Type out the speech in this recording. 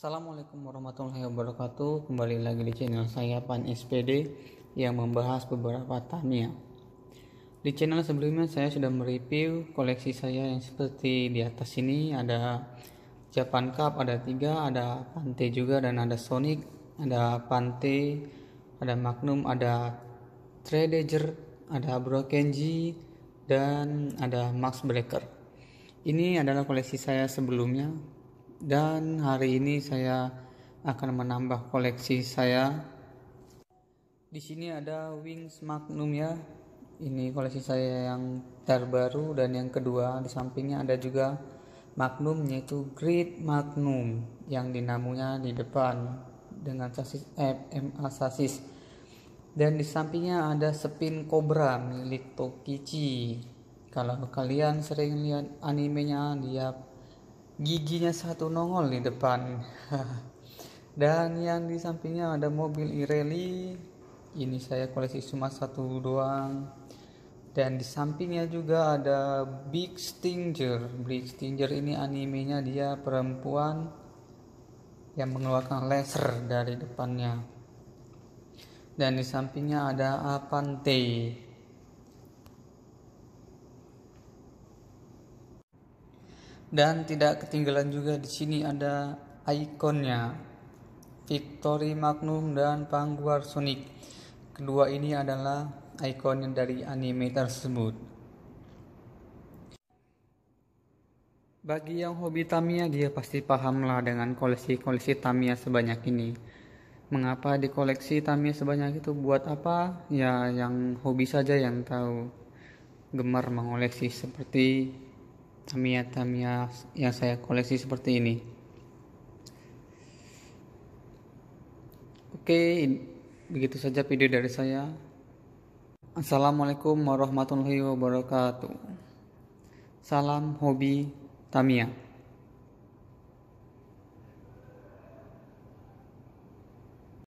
Assalamualaikum warahmatullahi wabarakatuh Kembali lagi di channel saya Pan SPD Yang membahas beberapa Tamiya Di channel sebelumnya saya sudah mereview koleksi saya yang seperti di atas ini Ada Japan Cup, ada tiga, ada Pante juga dan ada Sonic Ada Pante, ada Magnum, ada Tredager, ada Brokenji Dan ada Max breaker ini adalah koleksi saya sebelumnya dan hari ini saya akan menambah koleksi saya. Di sini ada Wings Magnum ya. Ini koleksi saya yang terbaru dan yang kedua di sampingnya ada juga Magnum yaitu Great Magnum yang dinamunya di depan dengan sasis FMA eh, sasis. Dan di sampingnya ada Spin Cobra milik Tokichi. Kalau kalian sering lihat animenya dia giginya satu nongol di depan dan yang di sampingnya ada mobil Ireli ini saya koleksi cuma satu doang dan di sampingnya juga ada Big Stinger Big Stinger ini animenya dia perempuan yang mengeluarkan laser dari depannya dan di sampingnya ada Avante Dan tidak ketinggalan juga di sini ada ikonnya Victory Magnum dan Pangguar Sonic. Kedua ini adalah ikon yang dari anime tersebut. Bagi yang hobi Tamiya dia pasti pahamlah dengan koleksi-koleksi Tamiya sebanyak ini. Mengapa dikoleksi Tamiya sebanyak itu buat apa? Ya yang hobi saja yang tahu gemar mengoleksi seperti tamiya-tamiya yang saya koleksi seperti ini. Oke, begitu saja video dari saya. Assalamualaikum warahmatullahi wabarakatuh. Salam hobi Tamiya.